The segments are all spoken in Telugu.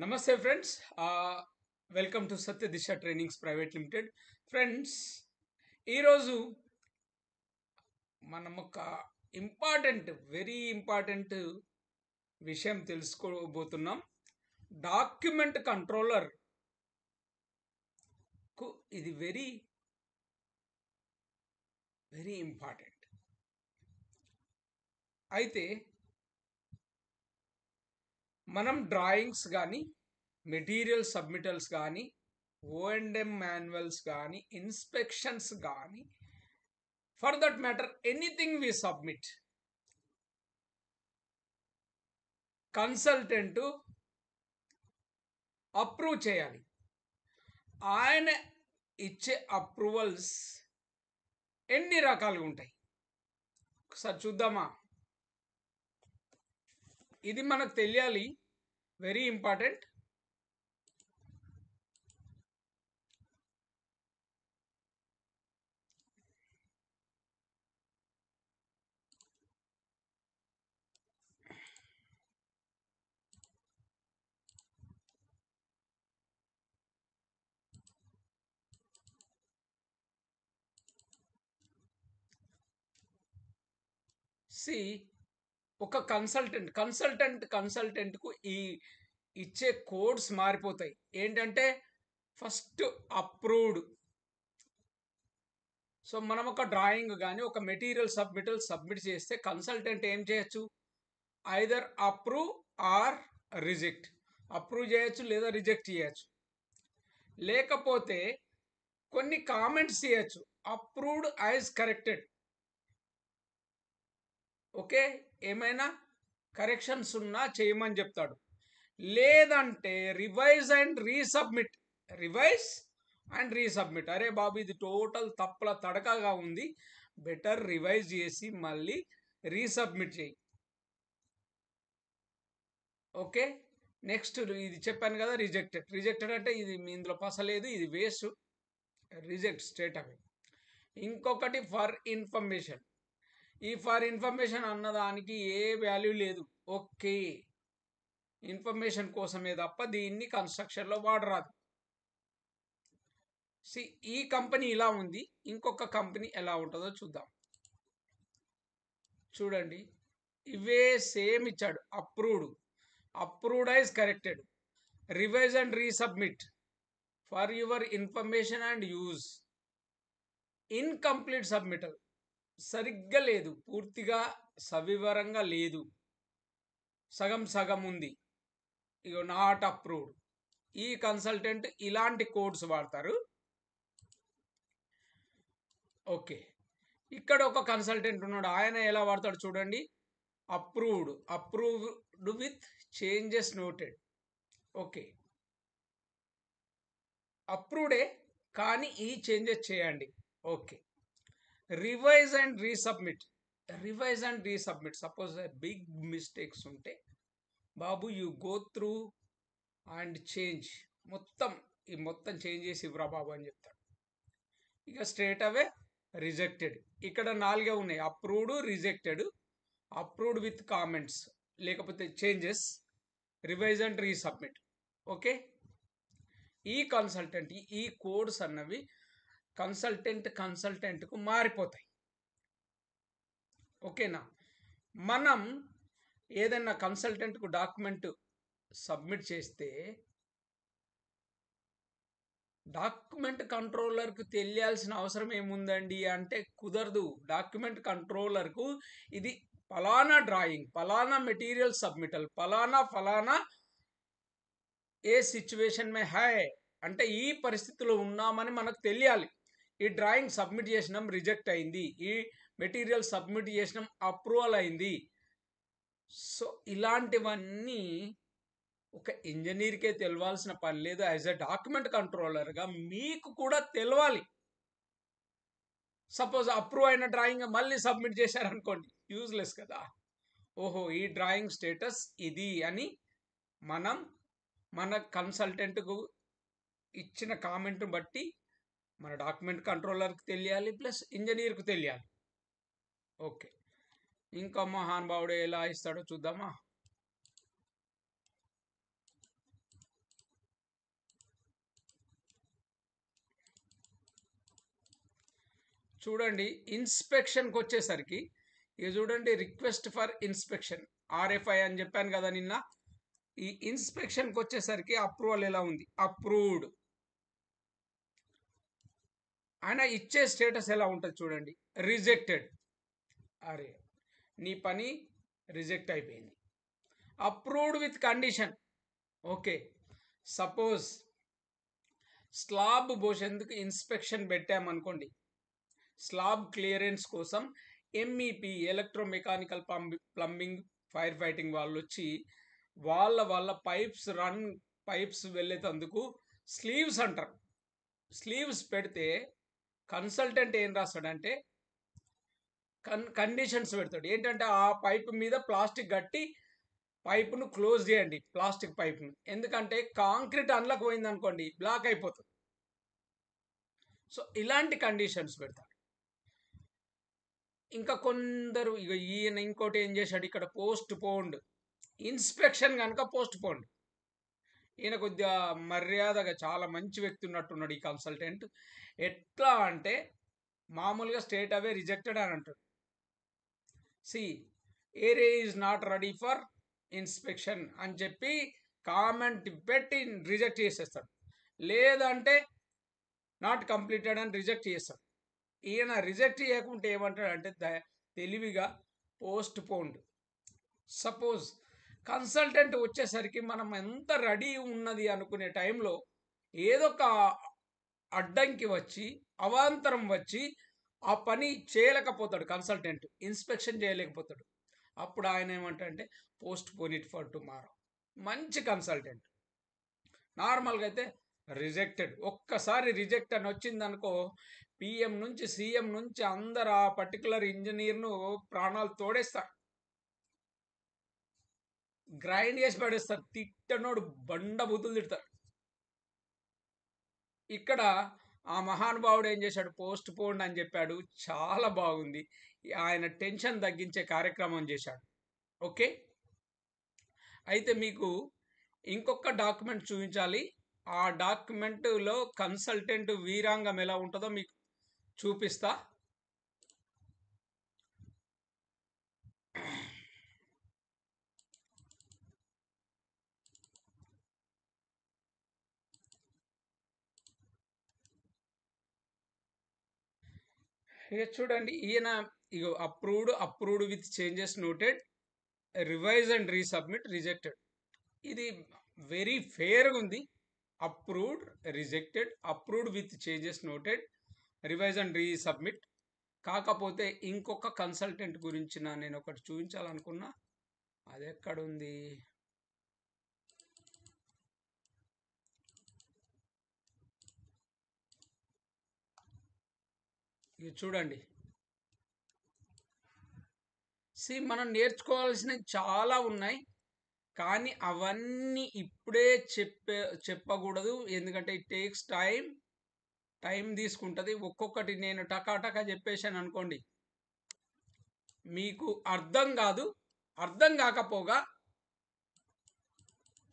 నమస్తే friends welcome to Satya Disha trainings private limited friends ఈరోజు మనం ఒక ఇంపార్టెంట్ వెరీ ఇంపార్టెంట్ విషయం తెలుసుకోబోతున్నాం డాక్యుమెంట్ కంట్రోలర్ కు ఇది వెరీ వెరీ ఇంపార్టెంట్ అయితే మనం డ్రాయింగ్స్ కానీ మెటీరియల్ సబ్మిటల్స్ కానీ ఓఎండ్ఎం మాన్యువల్స్ కానీ ఇన్స్పెక్షన్స్ కానీ for that matter anything we submit consultant approve చేయాలి ఆయన ఇచ్చే అప్రూవల్స్ ఎన్ని రకాలుగా ఉంటాయి ఒకసారి చూద్దామా ఇది మనకు తెలియాలి వెరీ ఇంపార్టెంట్ see ఒక కన్సల్టెంట్ కన్సల్టెంట్ కన్సల్టెంట్కు ఈ ఇచ్చే కోడ్స్ మారిపోతాయి ఏంటంటే ఫస్ట్ అప్రూవ్డ్ సో మనం ఒక డ్రాయింగ్ కానీ ఒక మెటీరియల్ సబ్మిటల్ సబ్మిట్ చేస్తే కన్సల్టెంట్ ఏం చేయొచ్చు either approve or reject approve చేయొచ్చు లేదా రిజెక్ట్ చేయొచ్చు లేకపోతే కొన్ని కామెంట్స్ చేయొచ్చు అప్రూవ్డ్ యాజ్ కరెక్టెడ్ ఓకే ఏమైనా కరెక్షన్స్ ఉన్నా చేయమని చెప్తాడు లేదంటే revise and resubmit revise and resubmit అరే బాబు ఇది టోటల్ తప్పుల తడకగా ఉంది బెటర్ రివైజ్ చేసి మళ్ళీ రీసబ్మిట్ చేయి ఓకే నెక్స్ట్ ఇది చెప్పాను కదా రిజెక్టెడ్ రిజెక్టెడ్ అంటే ఇది మీ ఇందులో పసలేదు ఇది వేస్ట్ రిజెక్ట్ స్టేట్ అవే ఇంకొకటి ఫర్ ఇన్ఫర్మేషన్ ఈ ఫర్ ఇన్ఫర్మేషన్ అన్నదానికి ఏ వాల్యూ లేదు ఓకే ఇన్ఫర్మేషన్ కోసమే తప్ప దీన్ని కన్స్ట్రక్షన్లో వాడరాదు సి ఈ కంపెనీ ఇలా ఉంది ఇంకొక కంపెనీ ఎలా ఉంటుందో చూద్దాం చూడండి ఇవే సేమ్ ఇచ్చాడు approved approved as corrected revise and resubmit for your information and use incomplete submittal సరిగ్గా లేదు పూర్తిగా సవివరంగా లేదు సగం సగం ఉంది ఇగో నాట్ అప్రూవ్డ్ ఈ కన్సల్టెంట్ ఇలాంటి కోడ్స్ వాడతారు ఓకే ఇక్కడ ఒక కన్సల్టెంట్ ఉన్నాడు ఆయన ఎలా వాడతాడు చూడండి approved approved with changes noted okay అప్రూవ్డే కానీ ఈ చేంజెస్ చేయండి okay revise and resubmit revise and resubmit suppose big mistakes ఉంటే బాబు you go through and change మొత్తం ఈ మొత్తం చేంజ్ చేసి ఇవ్వరా బాబు అని చెప్తాడు ఇక స్ట్రేట్ అవే రిజెక్టెడ్ ఇక్కడ నాలుగే ఉన్నాయి approved rejected approved with comments లేకపోతే changes revise and resubmit okay ఈ కన్సల్టెంట్ ఈ కోడ్స్ అన్నవి కన్సల్టెంట్ కన్సల్టెంట్కు మారిపోతాయి ఓకేనా మనం ఏదైనా కన్సల్టెంట్కు డాక్యుమెంట్ సబ్మిట్ చేస్తే డాక్యుమెంట్ కంట్రోలర్కు తెలియాల్సిన అవసరం ఏముందండి అంటే కుదరదు డాక్యుమెంట్ కంట్రోలర్కు ఇది ఫలానా డ్రాయింగ్ ఫలానా మెటీరియల్ సబ్మిటల్ ఫలానా ఫలానా ఏ సిచ్యువేషన్ మే హై అంటే ఈ పరిస్థితిలో ఉన్నామని మనకు తెలియాలి ఈ డ్రాయింగ్ సబ్మిట్ చేసినాం రిజెక్ట్ అయింది ఈ మెటీరియల్ సబ్మిట్ చేసినాం అప్రూవల్ అయింది సో ఇలాంటివన్నీ ఒక ఇంజనీర్కే తెలియాల్సిన పని లేదు యాజ్ అ డాక్యుమెంట్ కంట్రోలర్గా మీకు కూడా తెలవాలి సపోజ్ అప్రూవ్ అయిన డ్రాయింగ్ మళ్ళీ సబ్మిట్ చేశారనుకోండి యూజ్లెస్ కదా ఓహో ఈ డ్రాయింగ్ స్టేటస్ ఇది అని మనం మన కన్సల్టెంట్కు ఇచ్చిన కామెంట్ బట్టి మన డాక్యుమెంట్ కంట్రోలర్కి తెలియాలి ప్లస్ ఇంజనీర్కి తెలియాలి ఓకే ఇంకా మహానుభావుడు ఎలా ఇస్తాడో చూద్దామా చూడండి ఇన్స్పెక్షన్కి వచ్చేసరికి ఇది చూడండి రిక్వెస్ట్ ఫర్ ఇన్స్పెక్షన్ ఆర్ఎఫ్ఐ అని చెప్పాను కదా నిన్న ఈ ఇన్స్పెక్షన్కి వచ్చేసరికి అప్రూవల్ ఎలా ఉంది అప్రూవ్డ్ ఆయన ఇచ్చే స్టేటస్ ఎలా ఉంటుంది చూడండి రిజెక్టెడ్ అరే నీ పని రిజెక్ట్ అయిపోయింది approved with condition okay suppose slab పోసేందుకు ఇన్స్పెక్షన్ పెట్టామనుకోండి స్లాబ్ క్లియరెన్స్ కోసం MEP e electro mechanical plumbing fire fighting వాళ్ళు వచ్చి వాళ్ళ వాళ్ళ పైప్స్ రన్ పైప్స్ వెళ్ళేటందుకు స్లీవ్స్ అంటారు స్లీవ్స్ పెడితే కన్సల్టెంట్ ఏం రాస్తాడంటే కన్ కండిషన్స్ పెడతాడు ఏంటంటే ఆ పైపు మీద ప్లాస్టిక్ కట్టి పైపును క్లోజ్ చేయండి ప్లాస్టిక్ పైప్ను ఎందుకంటే కాంక్రీట్ అన్లకు పోయింది అనుకోండి బ్లాక్ అయిపోతుంది సో ఇలాంటి కండిషన్స్ పెడతాడు ఇంకా కొందరు ఇక ఈయన ఇంకోటి ఏం చేశాడు ఇక్కడ పోస్ట్ పోండ్ ఇన్స్పెక్షన్ కనుక పోస్ట్ పోండ్ ఈయన కొద్దిగా మర్యాదగా చాలా మంచి వ్యక్తి ఉన్నట్టున్నాడు ఈ కన్సల్టెంట్ ఎట్లా అంటే మామూలుగా స్టేట్ అవే రిజెక్టెడ్ అని అంటాడు C area is not ready for inspection అని చెప్పి కామెంట్ పెట్టి రిజెక్ట్ చేసేస్తాడు లేదంటే నాట్ కంప్లీటెడ్ అని రిజెక్ట్ చేస్తాడు ఈయన రిజెక్ట్ చేయకుంటే అంటే తెలివిగా పోస్ట్ పోన్డ్ సపోజ్ కన్సల్టెంట్ వచ్చేసరికి మనం ఎంత రెడీ ఉన్నది అనుకునే టైంలో ఏదో ఒక అడ్డంకి వచ్చి అవాంతరం వచ్చి ఆ పని చేయలేకపోతాడు కన్సల్టెంట్ ఇన్స్పెక్షన్ చేయలేకపోతాడు అప్పుడు ఆయన ఏమంటే postpone it for tomorrow మంచి కన్సల్టెంట్ నార్మల్గా అయితే రిజెక్టెడ్ ఒక్కసారి రిజెక్ట్ అని వచ్చిందనుకో పిఎం నుంచి సీఎం నుంచి అందరు ఆ పర్టికులర్ ఇంజనీర్ను ప్రాణాలు తోడేస్తారు గ్రైండ్ చేసి పడేస్తారు తిట్టనోడు బండ బూతులు తిడతాడు ఇక్కడ ఆ మహానుభావుడు ఏం చేశాడు పోస్ట్ పోండ్ అని చెప్పాడు చాలా బాగుంది ఆయన టెన్షన్ తగ్గించే కార్యక్రమం చేశాడు ఓకే అయితే మీకు ఇంకొక డాక్యుమెంట్ చూపించాలి ఆ డాక్యుమెంట్లో కన్సల్టెంట్ వీరాంగం ఎలా ఉంటుందో మీకు చూపిస్తా ఇక చూడండి ఈయన ఇక approved approved with changes noted revise and resubmit rejected ఇది వెరీ ఫేర్గా ఉంది approved rejected approved with changes noted revise and resubmit కాకపోతే ఇంకొక కన్సల్టెంట్ గురించి నా నేను ఒకటి చూపించాలనుకున్నా అది ఎక్కడుంది ఇది చూడండి సి మనం నేర్చుకోవాల్సినవి చాలా ఉన్నాయి కానీ అవన్నీ ఇప్పుడే చెప్పే చెప్పకూడదు ఎందుకంటే ఇట్ టేక్స్ టైం టైం తీసుకుంటుంది ఒక్కొక్కటి నేను టకాటకా చెప్పేశాను అనుకోండి మీకు అర్థం కాదు అర్థం కాకపోగా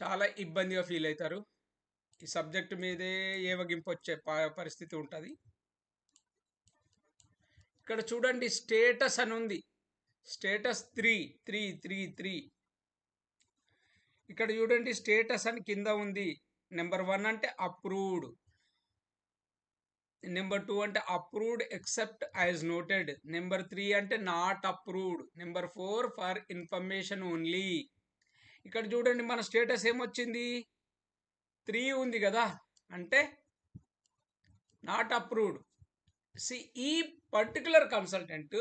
చాలా ఇబ్బందిగా ఫీల్ అవుతారు ఈ సబ్జెక్టు మీదే ఏవగింపు వచ్చే పరిస్థితి ఉంటుంది ఇక్కడ చూడండి స్టేటస్ అని ఉంది status three three three three ఇక్కడ చూడండి స్టేటస్ అని కింద ఉంది నెంబర్ వన్ అంటే అప్రూవ్డ్ నెంబర్ టూ అంటే approved except as noted number three అంటే not approved number four for information only ఇక్కడ చూడండి మన స్టేటస్ ఏమొచ్చింది త్రీ ఉంది కదా అంటే నాట్ అప్రూవ్డ్ సి ఈ పర్టికులర్ కన్సల్టెంట్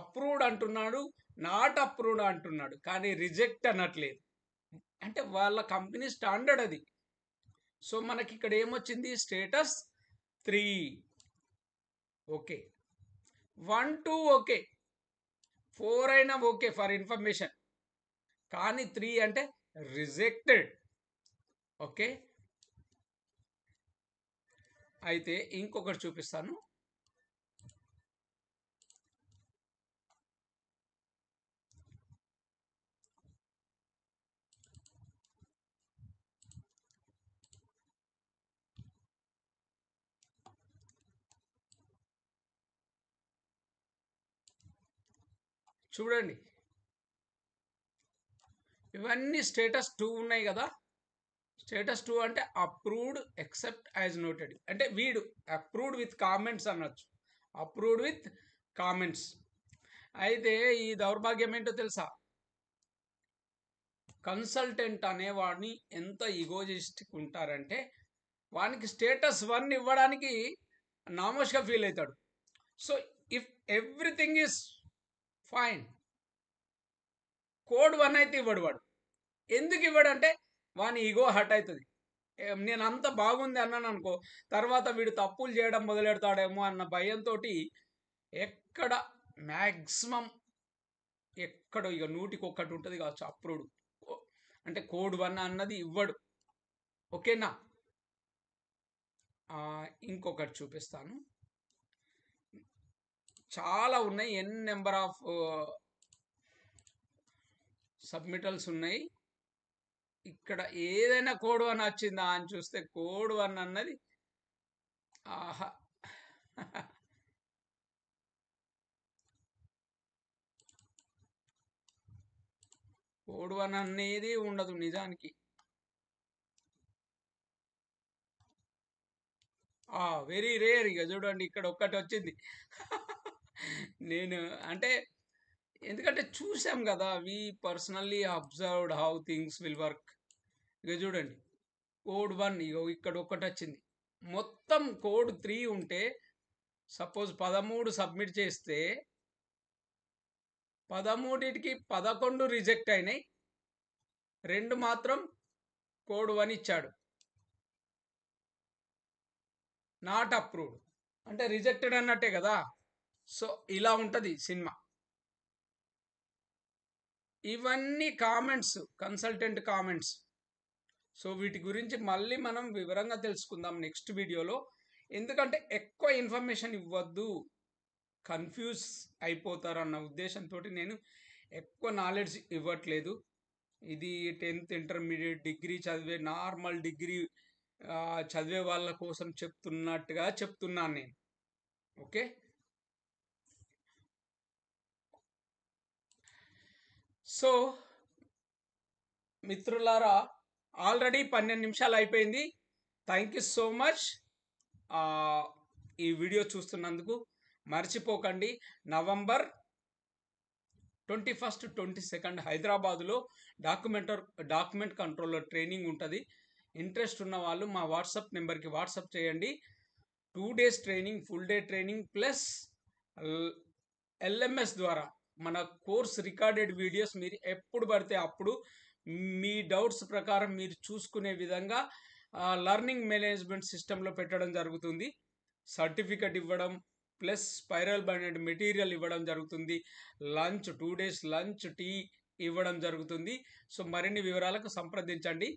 అప్రూవ్డ్ అంటున్నాడు నాట్ అప్రూవ్డ్ అంటున్నాడు కానీ రిజెక్ట్ అనట్లేదు అంటే వాళ్ళ కంపెనీ స్టాండర్డ్ అది సో మనకి ఇక్కడ ఏమొచ్చింది status three okay one two okay four అయినా ఓకే ఫర్ ఇన్ఫర్మేషన్ కానీ త్రీ అంటే రిజెక్టెడ్ ఓకే అయితే ఇంకొకటి చూపిస్తాను చూడండి ఇవన్నీ స్టేటస్ టూ ఉన్నాయి కదా స్టేటస్ టూ అంటే అప్రూవ్డ్ ఎక్సెప్ట్ యాజ్ నోటెడ్ అంటే వీడు అప్రూవ్డ్ విత్ కామెంట్స్ అనొచ్చు అప్రూవ్డ్ విత్ కామెంట్స్ అయితే ఈ దౌర్భాగ్యం ఏంటో తెలుసా కన్సల్టెంట్ అనేవాడిని ఎంత ఇగోజిస్టిక్ ఉంటారంటే వానికి స్టేటస్ వన్ ఇవ్వడానికి నామోష్గా ఫీల్ అవుతాడు so if everything is fine code one అయితే ఇవ్వడు వాడు ఎందుకు ఇవ్వడు అంటే వాని ఈగో హట్ అవుతుంది నేను అంత బాగుంది అన్నాను అనుకో తర్వాత వీడు తప్పులు చేయడం మొదలెడతాడేమో అన్న భయంతో ఎక్కడ మ్యాక్సిమం ఎక్కడ ఇక నూటికి ఒక్కటి ఉంటుంది కావచ్చు అప్రూవ్డ్ అంటే కోడ్ వన్ అన్నది ఇవ్వడు ఓకేనా ఇంకొకటి చూపిస్తాను చాలా ఉన్నాయి ఎన్ నెంబర్ ఆఫ్ సబ్మిటల్స్ ఉన్నాయి ఇక్కడ ఏదైనా కోడ్ వన్ వచ్చిందా అని చూస్తే కోడ్ వన్ అన్నది ఆహా కోడ్ వన్ అనేది ఉండదు నిజానికి వెరీ రేర్ ఇక చూడండి ఇక్కడ ఒక్కటి వచ్చింది నేను అంటే ఎందుకంటే చూసాం కదా we personally observed how things will work ఇక చూడండి కోడ్ వన్ ఇగో ఇక్కడ ఒక్కటి వచ్చింది మొత్తం కోడ్ త్రీ ఉంటే సపోజ్ పదమూడు సబ్మిట్ చేస్తే పదమూడిటికి పదకొండు రిజెక్ట్ అయినాయి రెండు మాత్రం కోడ్ వన్ ఇచ్చాడు నాట్ అప్రూవ్డ్ అంటే రిజెక్టెడ్ అన్నట్టే కదా సో ఇలా ఉంటుంది సినిమా ఇవన్నీ కామెంట్స్ కన్సల్టెంట్ కామెంట్స్ సో వీటి గురించి మళ్ళీ మనం వివరంగా తెలుసుకుందాం నెక్స్ట్ వీడియోలో ఎందుకంటే ఎక్కువ ఇన్ఫర్మేషన్ ఇవ్వద్దు కన్ఫ్యూజ్ అయిపోతారు అన్న ఉద్దేశంతో నేను ఎక్కువ నాలెడ్జ్ ఇవ్వట్లేదు ఇది టెన్త్ ఇంటర్మీడియట్ డిగ్రీ చదివే నార్మల్ డిగ్రీ చదివే వాళ్ళ కోసం చెప్తున్నట్టుగా చెప్తున్నాను నేను ఓకే సో మిత్రులారా ఆల్రెడీ పన్నెండు నిమిషాలు అయిపోయింది థ్యాంక్ యూ సో మచ్ ఈ వీడియో చూస్తున్నందుకు మర్చిపోకండి November twenty first twenty second హైదరాబాదులో డాక్యుమెంటర్ డాక్యుమెంట్ కంట్రోల్లో ట్రైనింగ్ ఉంటుంది ఇంట్రెస్ట్ ఉన్న వాళ్ళు మా వాట్సాప్ నెంబర్కి వాట్సాప్ చేయండి two days training full day training plus LMS ద్వారా మన కోర్స్ రికార్డెడ్ వీడియోస్ మీరు ఎప్పుడు పడితే అప్పుడు మీ డౌట్స్ ప్రకారం మీరు చూసుకునే విధంగా లర్నింగ్ మేనేజ్మెంట్ సిస్టంలో పెట్టడం జరుగుతుంది సర్టిఫికెట్ ఇవ్వడం ప్లస్ స్పైరల్ బైండెడ్ మెటీరియల్ ఇవ్వడం జరుగుతుంది lunch two days lunch tea ఇవ్వడం జరుగుతుంది సో మరిన్ని వివరాలకు సంప్రదించండి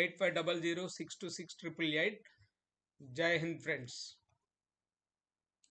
eight five double zero six two six triple eight జై హింద్ ఫ్రెండ్స్